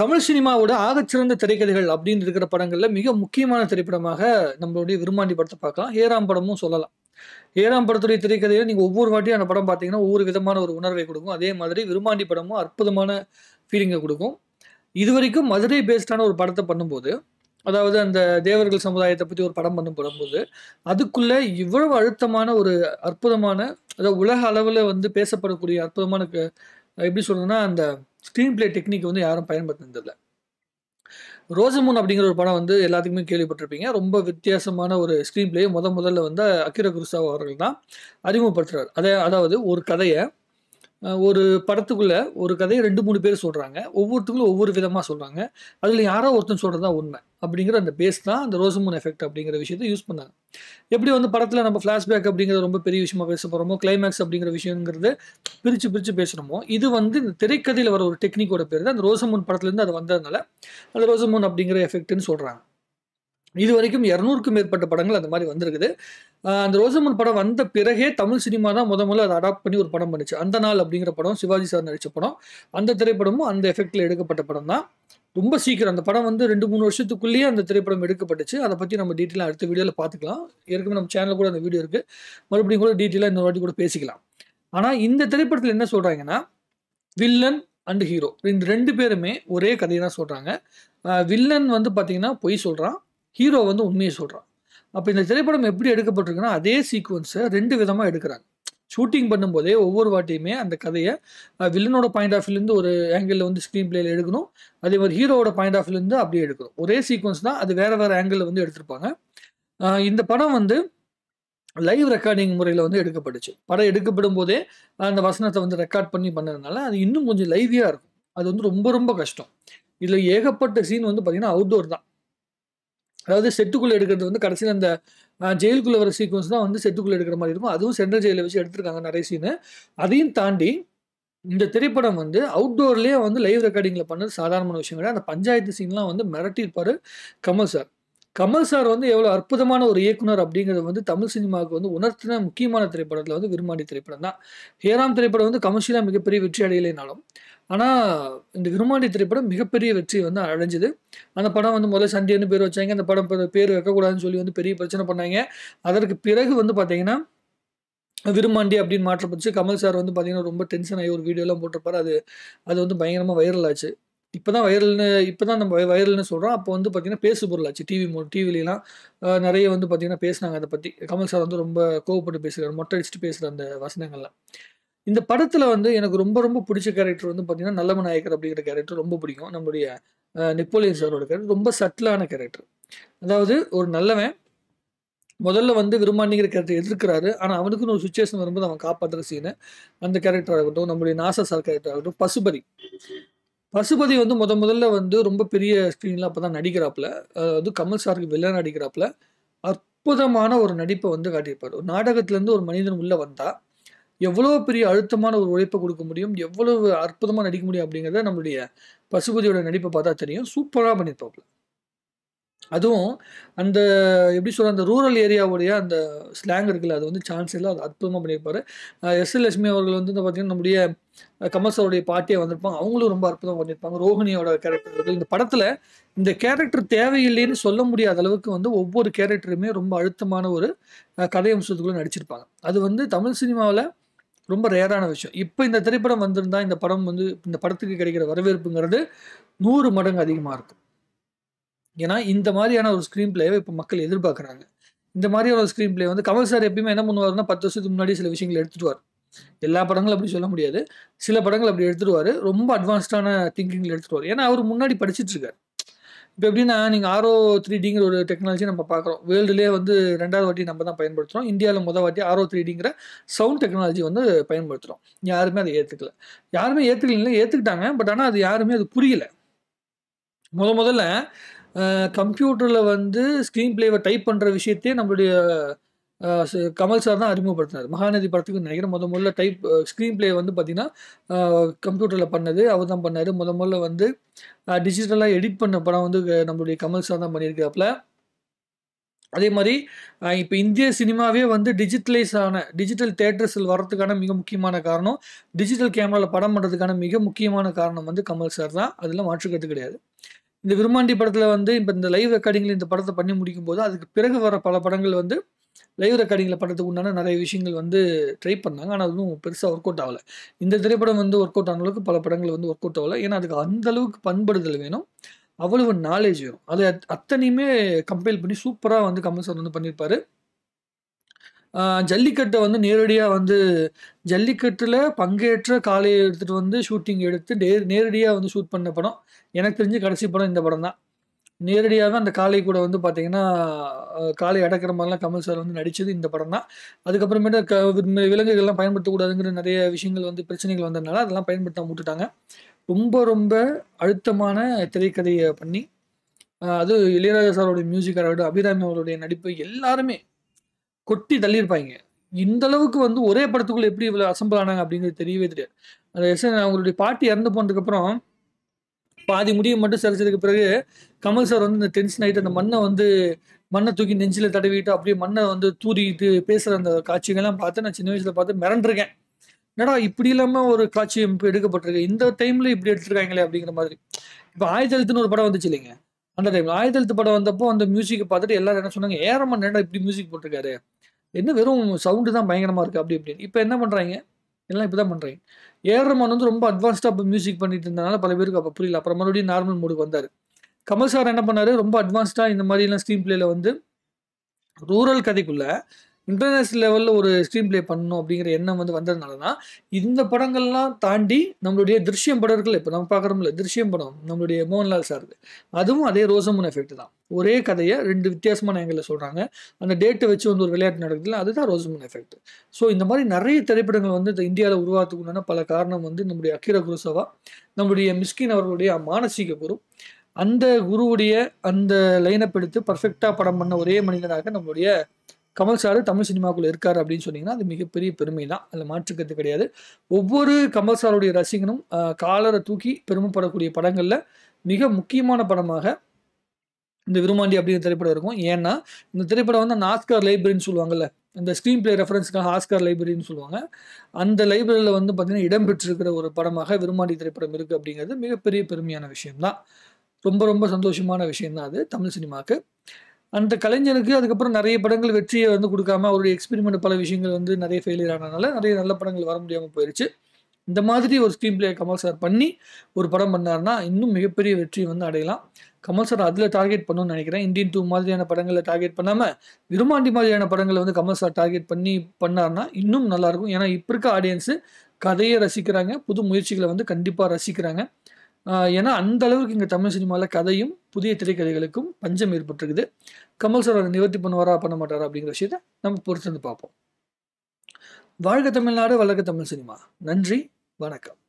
தமிழ் சினிமாவோட ஆகச்சிறந்த திரைக்கதைகள் அப்படின்னு இருக்கிற படங்களில் மிக முக்கியமான திரைப்படமாக நம்மளுடைய விரும்பாண்டி படத்தை பார்க்கலாம் ஏராம் படமும் சொல்லலாம் ஏறாம் படத்துடைய திரைக்கதையில் நீங்கள் ஒவ்வொரு வாட்டியும் அந்த படம் பார்த்தீங்கன்னா ஒவ்வொரு விதமான ஒரு உணர்வை கொடுக்கும் அதே மாதிரி விரும்பாண்டி படமும் அற்புதமான ஃபீலிங்கை கொடுக்கும் இது வரைக்கும் மதுரை பேஸ்டான ஒரு படத்தை பண்ணும்போது அதாவது அந்த தேவர்கள் சமுதாயத்தை பற்றி ஒரு படம் பண்ணும் போடும்போது அதுக்குள்ளே இவ்வளவு அழுத்தமான ஒரு அற்புதமான அதாவது உலக அளவில் வந்து பேசப்படக்கூடிய அற்புதமான எப்படி சொல்றதுன்னா அந்த ஸ்க்ரீன் பிளே டெக்னிக் வந்து யாரும் இல்லை ரோசமூன் அப்படிங்கிற ஒரு படம் வந்து எல்லாத்துக்குமே கேள்விப்பட்டிருப்பீங்க ரொம்ப வித்தியாசமான ஒரு ஸ்க்ரீன் பிளே முத முதல்ல வந்து அக்கிர குருசாவா அவர்கள் தான் அறிமுகப்படுத்துகிறார் அதே அதாவது ஒரு கதையை ஒரு படத்துக்குள்ளே ஒரு கதையை ரெண்டு மூணு பேர் சொல்கிறாங்க ஒவ்வொருத்துக்குள்ள ஒவ்வொரு விதமாக சொல்கிறாங்க அதில் யாரோ ஒருத்தன் சொல்கிறது தான் உண்மை அப்படிங்கிற அந்த பேஸ் தான் அந்த ரோசமூன் எஃபெக்ட் அப்படிங்கிற விஷயத்த யூஸ் பண்ணாங்க எப்படி வந்து படத்தில் நம்ம ஃப்ளாஷ்பேக் அப்படிங்கிறது ரொம்ப பெரிய விஷயமா பேச போகிறோமோ கிளைமேக்ஸ் அப்படிங்கிற விஷயங்கிறது பிரித்து பிரித்து பேசுறோமோ இது வந்து இந்த திரைக்கதையில் வர ஒரு டெக்னிக்கோட பேர் தான் அந்த ரோசமூன் இருந்து அது வந்ததுனால அந்த ரோசமூன் அப்படிங்கிற எஃபெக்ட்னு சொல்கிறாங்க இது வரைக்கும் இரநூறுக்கும் மேற்பட்ட படங்கள் அந்த மாதிரி வந்திருக்குது அந்த ரோசமன் படம் வந்த பிறகே தமிழ் சினிமா தான் முத முதல்ல அதை அடாப்ட் பண்ணி ஒரு படம் பண்ணிச்சு அந்த நாள் அப்படிங்கிற படம் சிவாஜி சார் நடித்த படம் அந்த திரைப்படமும் அந்த எஃபெக்டில் எடுக்கப்பட்ட படம் தான் ரொம்ப சீக்கிரம் அந்த படம் வந்து ரெண்டு மூணு வருஷத்துக்குள்ளேயே அந்த திரைப்படம் எடுக்கப்பட்டுச்சு அதை பற்றி நம்ம டீட்டெயிலாக அடுத்த வீடியோவில் பார்த்துக்கலாம் ஏற்கனவே நம்ம சேனலில் கூட அந்த வீடியோ இருக்குது மறுபடியும் கூட டீட்டெயிலாக இந்த வாட்டி கூட பேசிக்கலாம் ஆனால் இந்த திரைப்படத்தில் என்ன சொல்கிறாங்கன்னா வில்லன் அண்ட் ஹீரோ இந்த ரெண்டு பேருமே ஒரே கதையை தான் சொல்கிறாங்க வில்லன் வந்து பார்த்தீங்கன்னா பொய் சொல்கிறான் ஹீரோ வந்து உண்மையை சொல்கிறான் அப்போ இந்த திரைப்படம் எப்படி எடுக்கப்பட்டிருக்குன்னா அதே சீக்வன்ஸை ரெண்டு விதமாக எடுக்கிறாங்க ஷூட்டிங் பண்ணும்போதே ஒவ்வொரு வாட்டியுமே அந்த கதையை வில்லனோட பாயிண்ட் ஆஃப் வியூலேருந்து ஒரு ஆங்கிளில் வந்து ஸ்க்ரீன் பிளேயில் எடுக்கணும் அதே மாதிரி ஹீரோவோட பாயிண்ட் ஆஃப் வியூலேருந்து அப்படியே எடுக்கணும் ஒரே சீக்வன்ஸ் தான் அது வேறு வேறு ஆங்கிளில் வந்து எடுத்திருப்பாங்க இந்த படம் வந்து லைவ் ரெக்கார்டிங் முறையில் வந்து எடுக்கப்பட்டுச்சு படம் எடுக்கப்படும் போதே அந்த வசனத்தை வந்து ரெக்கார்ட் பண்ணி பண்ணதுனால அது இன்னும் கொஞ்சம் லைவியாக இருக்கும் அது வந்து ரொம்ப ரொம்ப கஷ்டம் இதில் ஏகப்பட்ட சீன் வந்து பார்த்திங்கன்னா அவுட்டோர் தான் அதாவது செட்டுக்குள்ளே எடுக்கிறது வந்து கடைசியில் அந்த ஜெயிலுக்குள்ளே வர சீக்வன்ஸ் தான் வந்து செட்டுக்குள்ளே எடுக்கிற மாதிரி இருக்கும் அதுவும் சென்ட்ரல் ஜெயிலில் வச்சு எடுத்திருக்காங்க நிறைய சீனு அதையும் தாண்டி இந்த திரைப்படம் வந்து அவுட்டோர்லேயே வந்து லைவ் ரெக்கார்டிங்கில் பண்ணது சாதாரணமான விஷயம் கிடையாது அந்த பஞ்சாயத்து சீன்லாம் வந்து மிரட்டியிருப்பார் கமல் சார் கமல் சார் வந்து எவ்வளோ அற்புதமான ஒரு இயக்குனர் அப்படிங்கிறது வந்து தமிழ் சினிமாவுக்கு வந்து உணர்த்தின முக்கியமான திரைப்படத்தில் வந்து விரும்பாண்டி திரைப்படம் தான் ஹேராம் திரைப்படம் வந்து கமர்ஷியலாக மிகப்பெரிய வெற்றி அடையலைனாலும் ஆனால் இந்த விருமாண்டி திரைப்படம் மிகப்பெரிய வெற்றி வந்து அடைஞ்சது அந்த படம் வந்து முதல்ல சண்டேன்னு பேர் வச்சாங்க அந்த படம் பேர் வைக்கக்கூடாதுன்னு சொல்லி வந்து பெரிய பிரச்சனை பண்ணாங்க அதற்கு பிறகு வந்து பார்த்தீங்கன்னா விருமாண்டி அப்படின்னு மாற்றப்பட்டு கமல் சார் வந்து பார்த்தீங்கன்னா ரொம்ப டென்ஷன் ஆகி ஒரு வீடியோலாம் போட்டிருப்பார் அது அது வந்து பயங்கரமாக வைரல் ஆச்சு இப்போ தான் வைரல்னு இப்போ தான் நம்ம வைரல்னு சொல்கிறோம் அப்போ வந்து பார்த்திங்கன்னா பேசு பொருளாச்சு டிவி மோ டிவிலலாம் நிறைய வந்து பார்த்திங்கன்னா பேசினாங்க அதை பற்றி கமல் சார் வந்து ரொம்ப கோவப்பட்டு பேசுகிறார் மொட்டை அடிச்சுட்டு பேசுகிற அந்த வசனங்கள்லாம் இந்த படத்தில் வந்து எனக்கு ரொம்ப ரொம்ப பிடிச்ச கேரக்டர் வந்து பார்த்தீங்கன்னா நல்லம நாயக்கர் அப்படிங்கிற கேரக்டர் ரொம்ப பிடிக்கும் நம்முடைய நெப்போலியன் சாரோட கேரக்டர் ரொம்ப சட்டிலான கேரக்டர் அதாவது ஒரு நல்லவன் முதல்ல வந்து விரும்பாண்டிங்கிற கேரக்டர் எதிர்க்கிறாரு ஆனால் அவனுக்குன்னு ஒரு சுச்சுவேஷன் வரும்போது அவன் காப்பாற்றுற சீனு அந்த கேரக்டர் ஆகட்டும் நம்முடைய நாசா சார் கேரக்டர் ஆகட்டும் பசுபதி பசுபதி வந்து முத முதல்ல வந்து ரொம்ப பெரிய ஸ்க்ரீனில் அப்போ தான் நடிக்கிறாப்புல அது கமல் சாருக்கு வெளில நடிக்கிறாப்புல அற்புதமான ஒரு நடிப்பை வந்து காட்டியிருப்பார் ஒரு நாடகத்துலேருந்து ஒரு மனிதன் உள்ளே வந்தால் எவ்வளோ பெரிய அழுத்தமான ஒரு உழைப்பை கொடுக்க முடியும் எவ்வளவு அற்புதமாக நடிக்க முடியும் அப்படிங்கிறத நம்மளுடைய பசுபதியோட நடிப்பை பார்த்தா தெரியும் சூப்பராக பண்ணியிருப்பாப்புல அதுவும் அந்த எப்படி சொல்கிற அந்த ரூரல் ஏரியாவுடைய அந்த ஸ்லாங் இருக்குல்ல அது வந்து சான்ஸ் இல்லை அது அற்புதமாக பண்ணியிருப்பாரு எஸ் எல் லட்சுமி அவர்கள் வந்து பார்த்திங்கன்னா நம்முடைய கமல் சாருடைய பாட்டியாக வந்திருப்பாங்க அவங்களும் ரொம்ப அற்புதமாக பண்ணியிருப்பாங்க ரோஹினியோட கேரக்டர் இந்த படத்தில் இந்த கேரக்டர் தேவையில்லைன்னு சொல்ல முடியாத அளவுக்கு வந்து ஒவ்வொரு கேரக்டருமே ரொம்ப அழுத்தமான ஒரு கதை அம்சத்துக்குள்ளே நடிச்சிருப்பாங்க அது வந்து தமிழ் சினிமாவில் ரொம்ப ரேரான விஷயம் இப்போ இந்த திரைப்படம் வந்திருந்தால் இந்த படம் வந்து இந்த படத்துக்கு கிடைக்கிற வரவேற்புங்கிறது நூறு மடங்கு அதிகமாக இருக்கும் ஏன்னா இந்த மாதிரியான ஒரு ஸ்க்ரீன் பிளேவை இப்போ மக்கள் எதிர்பார்க்குறாங்க இந்த மாதிரியான ஒரு ஸ்க்ரீன் பிளே வந்து கமல் சார் எப்பயுமே என்ன பண்ணுவார்னா பத்து வருஷத்துக்கு முன்னாடி சில விஷயங்களை வார் எல்லா படங்களும் அப்படி சொல்ல முடியாது சில படங்கள் அப்படி எடுத்துடுவார் ரொம்ப அட்வான்ஸ்டான திங்கிங்கில் எடுத்துட்டு வார் ஏன்னா அவர் முன்னாடி படிச்சுட்டு இருக்கார் இப்போ எப்படின்னா நீங்கள் ஆரோ த்ரீ டிங்கிற ஒரு டெக்னாலஜி நம்ம பார்க்குறோம் வேர்ல்டுலேயே வந்து ரெண்டாவது வாட்டி நம்ம தான் பயன்படுத்துகிறோம் இந்தியாவில் முதல் வாட்டி ஆரோ த்ரீ டிங்கிற சவுண்ட் டெக்னாலஜி வந்து பயன்படுத்துகிறோம் யாருமே அதை ஏற்றுக்கல யாருமே ஏற்றுக்கல ஏற்றுக்கிட்டாங்க பட் ஆனால் அது யாருமே அது புரியல முத முதல்ல கம்ப்யூட்டரில் வந்து ஸ்க்ரீன் பிளேவை டைப் பண்ணுற விஷயத்தையே நம்மளுடைய கமல் சார் தான் அறிமுகப்படுத்தினார் மகாநதி படத்துக்கு நினைக்கிறேன் முத முதல்ல டைப் ஸ்க்ரீன் பிளே வந்து பார்த்தீங்கன்னா கம்ப்யூட்டரில் பண்ணது அவர் தான் பண்ணார் முத முதல்ல வந்து டிஜிட்டலாக எடிட் பண்ண படம் வந்து நம்மளுடைய கமல் சார் தான் பண்ணியிருக்காப்புல அதே மாதிரி இப்போ இந்திய சினிமாவே வந்து டிஜிட்டலைஸ் ஆன டிஜிட்டல் தேட்டர்ஸில் வர்றதுக்கான மிக முக்கியமான காரணம் டிஜிட்டல் கேமராவில் படம் பண்ணுறதுக்கான மிக முக்கியமான காரணம் வந்து கமல் சார் தான் அதில் மாற்றுக்கிறது கிடையாது இந்த விரும்மாண்டி படத்தில் வந்து இப்போ இந்த லைவ் ரெக்கார்டிங்கில் இந்த படத்தை பண்ணி முடிக்கும் போது அதுக்கு பிறகு வர பல படங்கள் வந்து லைவ் ரெக்கார்டிங்கில் பண்ணுறதுக்கு உண்டான நிறைய விஷயங்கள் வந்து ட்ரை பண்ணாங்க ஆனால் அதுவும் பெருசாக ஒர்க் அவுட் ஆகலை இந்த திரைப்படம் வந்து ஒர்க் அவுட் ஆன அளவுக்கு பல படங்கள் வந்து ஒர்க் அவுட் ஆகலை ஏன்னா அதுக்கு அந்தளவுக்கு பண்படுதல் வேணும் அவ்வளவு நாலேஜ் வேணும் அது அத்தனையுமே கம்பேர் பண்ணி சூப்பராக வந்து கமல் சார் வந்து பண்ணியிருப்பார் ஜல்லிக்கட்டை வந்து நேரடியாக வந்து ஜல்லிக்கட்டில் பங்கேற்ற காலையை எடுத்துகிட்டு வந்து ஷூட்டிங் எடுத்து நேர் நேரடியாக வந்து ஷூட் பண்ண படம் எனக்கு தெரிஞ்சு கடைசி படம் இந்த படம் தான் நேரடியாகவே அந்த காளை கூட வந்து பார்த்தீங்கன்னா காளை அடக்கிற மாதிரிலாம் கமல் சார் வந்து நடித்தது இந்த படம் தான் அதுக்கப்புறமேட்டு க விலங்குகள்லாம் பயன்படுத்தக்கூடாதுங்கிற நிறைய விஷயங்கள் வந்து பிரச்சனைகள் வந்ததுனால அதெல்லாம் பயன்படுத்த விட்டுட்டாங்க ரொம்ப ரொம்ப அழுத்தமான திரைக்கதையை பண்ணி அது இளையராஜா சாரோடைய மியூசிக் ஆகட்டும் அபிராமி அவருடைய நடிப்பு எல்லாருமே கொட்டி தள்ளியிருப்பாங்க இந்த அளவுக்கு வந்து ஒரே படத்துக்குள்ளே எப்படி இவ்வளோ அசம்பிள் ஆனாங்க அப்படிங்கிறது தெரியவே தெரியாது அந்த எஸ் அவங்களுடைய பாட்டி இறந்து போனதுக்கப்புறம் பாதி முடியும் மட்டும் செலுத்ததுக்கு பிறகு கமல் சார் வந்து இந்த டென்ஷன் ஆகிட்டு அந்த மண்ணை வந்து மண்ணை தூக்கி நெஞ்சில் தடவிட்டு அப்படியே மண்ணை வந்து தூரிட்டு பேசுகிற அந்த காட்சிகள்லாம் பார்த்து நான் சின்ன வயசில் பார்த்து மிரண்டிருக்கேன் என்னடா இப்படி இல்லாமல் ஒரு காட்சி எடுக்கப்பட்டிருக்கு இந்த டைமில் இப்படி எடுத்துருக்காங்களே அப்படிங்கிற மாதிரி இப்போ ஆயிரத்தி ஒரு படம் வந்துச்சு இல்லைங்க அந்த டைம் ஆயிரத்தி படம் வந்தப்போ அந்த மியூசிக்கை பார்த்துட்டு எல்லாரும் என்ன சொன்னாங்க ஏறமா நேரம் இப்படி மியூசிக் போட்டிருக்காரு என்ன வெறும் சவுண்டு தான் பயங்கரமாக இருக்குது அப்படி இப்படின்னு இப்போ என்ன பண்ணுறாங்க இதெல்லாம் இப்போ தான் பண்ணுறேன் ஏஆர்மன் வந்து ரொம்ப அட்வான்ஸ்டாக இப்போ மியூசிக் பண்ணிட்டு இருந்தனால பல பேருக்கு அப்போ புரியல அப்புறம் மறுபடியும் நார்மல் மூடுக்கு வந்தார் கமல் சார் என்ன பண்ணார் ரொம்ப அட்வான்ஸ்டாக இந்த மாதிரிலாம் ஸ்க்ரீன் பிளேயில் வந்து ரூரல் கதைக்குள்ளே இன்டர்நேஷனல் லெவலில் ஒரு ஸ்க்ரீன் ப்ளே பண்ணணும் அப்படிங்கிற எண்ணம் வந்து வந்ததுனால தான் இந்த படங்கள்லாம் தாண்டி நம்மளுடைய திருஷ்யம் படம் இருக்குல்ல இப்போ நம்ம பார்க்குறோம்ல திருஷ்யம் படம் நம்மளுடைய மோகன்லால் சார் அதுவும் அதே ரோசமோன் எஃபெக்ட் தான் ஒரே கதையை ரெண்டு வித்தியாசமான எங்களை சொல்கிறாங்க அந்த டேட்டை வச்சு வந்து ஒரு விளையாட்டு நடக்குதுல அதுதான் ரோசமோன் எஃபெக்ட் ஸோ இந்த மாதிரி நிறைய திரைப்படங்கள் வந்து இந்த இந்தியாவில் உருவாக்குனான பல காரணம் வந்து நம்முடைய அக்கிர குருசவா நம்முடைய மிஸ்கின் அவர்களுடைய மானசீக குரு அந்த குருவுடைய அந்த லைனை பிடித்து பர்ஃபெக்டாக படம் பண்ண ஒரே மனிதனாக நம்மளுடைய கமல் சார் தமிழ் சினிமாக்குள்ளே இருக்கார் அப்படின்னு சொன்னீங்கன்னா அது மிகப்பெரிய பெருமை தான் அதில் மாற்றுக்கிறது கிடையாது ஒவ்வொரு கமல் சாருடைய ரசிகனும் காலரை தூக்கி பெருமைப்படக்கூடிய படங்களில் மிக முக்கியமான படமாக இந்த விருமாண்டி அப்படிங்கிற திரைப்படம் இருக்கும் ஏன்னா இந்த திரைப்படம் வந்து அந்த ஆஸ்கார் லைப்ரரின்னு சொல்லுவாங்கல்ல இந்த ஸ்க்ரீன் பிளே ரெஃபரன்ஸுக்காக ஆஸ்கார் லைப்ரரின்னு சொல்லுவாங்க அந்த லைப்ரரியில் வந்து பார்த்திங்கன்னா இடம் ஒரு படமாக விருமாண்டி திரைப்படம் இருக்குது அப்படிங்கிறது மிகப்பெரிய பெருமையான விஷயம்தான் ரொம்ப ரொம்ப சந்தோஷமான விஷயம்தான் அது தமிழ் சினிமாவுக்கு அந்த கலைஞனுக்கு அதுக்கப்புறம் நிறைய படங்கள் வெற்றியை வந்து கொடுக்காம அவருடைய எக்ஸ்பெரிமெண்ட் பல விஷயங்கள் வந்து நிறைய ஃபெயிலியர் ஆனதுனால நிறைய நல்ல படங்கள் வர முடியாமல் போயிடுச்சு இந்த மாதிரி ஒரு ஸ்க்ரீன் பிளே கமல் சார் பண்ணி ஒரு படம் பண்ணார்னா இன்னும் மிகப்பெரிய வெற்றி வந்து அடையலாம் கமல் சார் அதில் டார்கெட் பண்ணணும்னு நினைக்கிறேன் இந்தியன் டூ மாதிரியான படங்களை டார்கெட் பண்ணாமல் விரும்மாண்டி மாதிரியான படங்களை வந்து கமல் சார் டார்கெட் பண்ணி பண்ணார்னா இன்னும் நல்லாயிருக்கும் ஏன்னா இப்போ இருக்க ஆடியன்ஸு கதையை ரசிக்கிறாங்க புது முயற்சிகளை வந்து கண்டிப்பாக ரசிக்கிறாங்க ஏன்னா அந்த அளவுக்கு இங்கே தமிழ் சினிமாவில் கதையும் புதிய திரைக்கதைகளுக்கும் பஞ்சம் ஏற்பட்டிருக்குது கமல் சார் அதை நிவர்த்தி பண்ணுவாரா பண்ண மாட்டாரா அப்படிங்கிற விஷயத்த நம்ம பொறுத்திருந்து பார்ப்போம் வாழ்க தமிழ்நாடு வளர்க்க தமிழ் சினிமா நன்றி வணக்கம்